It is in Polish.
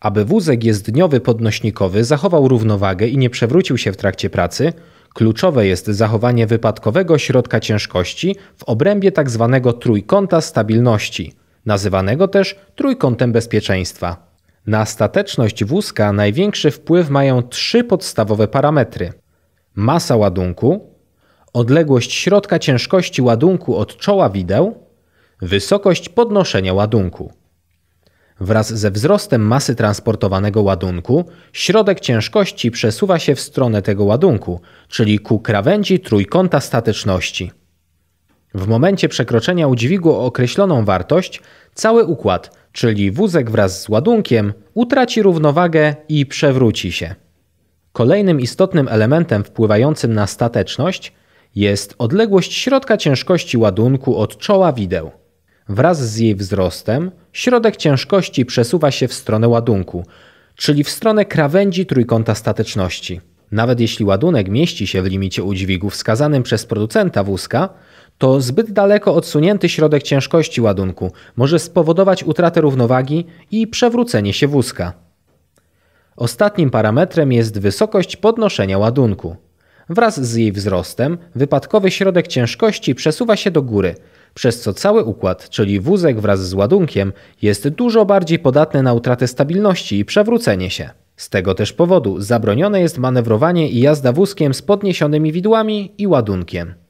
Aby wózek jezdniowy podnośnikowy zachował równowagę i nie przewrócił się w trakcie pracy, kluczowe jest zachowanie wypadkowego środka ciężkości w obrębie tzw. Tak trójkąta stabilności, nazywanego też trójkątem bezpieczeństwa. Na stateczność wózka największy wpływ mają trzy podstawowe parametry: masa ładunku, odległość środka ciężkości ładunku od czoła wideł, wysokość podnoszenia ładunku. Wraz ze wzrostem masy transportowanego ładunku, środek ciężkości przesuwa się w stronę tego ładunku, czyli ku krawędzi trójkąta stateczności. W momencie przekroczenia udźwigu o określoną wartość, cały układ, czyli wózek wraz z ładunkiem, utraci równowagę i przewróci się. Kolejnym istotnym elementem wpływającym na stateczność jest odległość środka ciężkości ładunku od czoła wideł. Wraz z jej wzrostem środek ciężkości przesuwa się w stronę ładunku, czyli w stronę krawędzi trójkąta stateczności. Nawet jeśli ładunek mieści się w limicie udźwigu wskazanym przez producenta wózka, to zbyt daleko odsunięty środek ciężkości ładunku może spowodować utratę równowagi i przewrócenie się wózka. Ostatnim parametrem jest wysokość podnoszenia ładunku. Wraz z jej wzrostem wypadkowy środek ciężkości przesuwa się do góry, przez co cały układ, czyli wózek wraz z ładunkiem, jest dużo bardziej podatny na utratę stabilności i przewrócenie się. Z tego też powodu zabronione jest manewrowanie i jazda wózkiem z podniesionymi widłami i ładunkiem.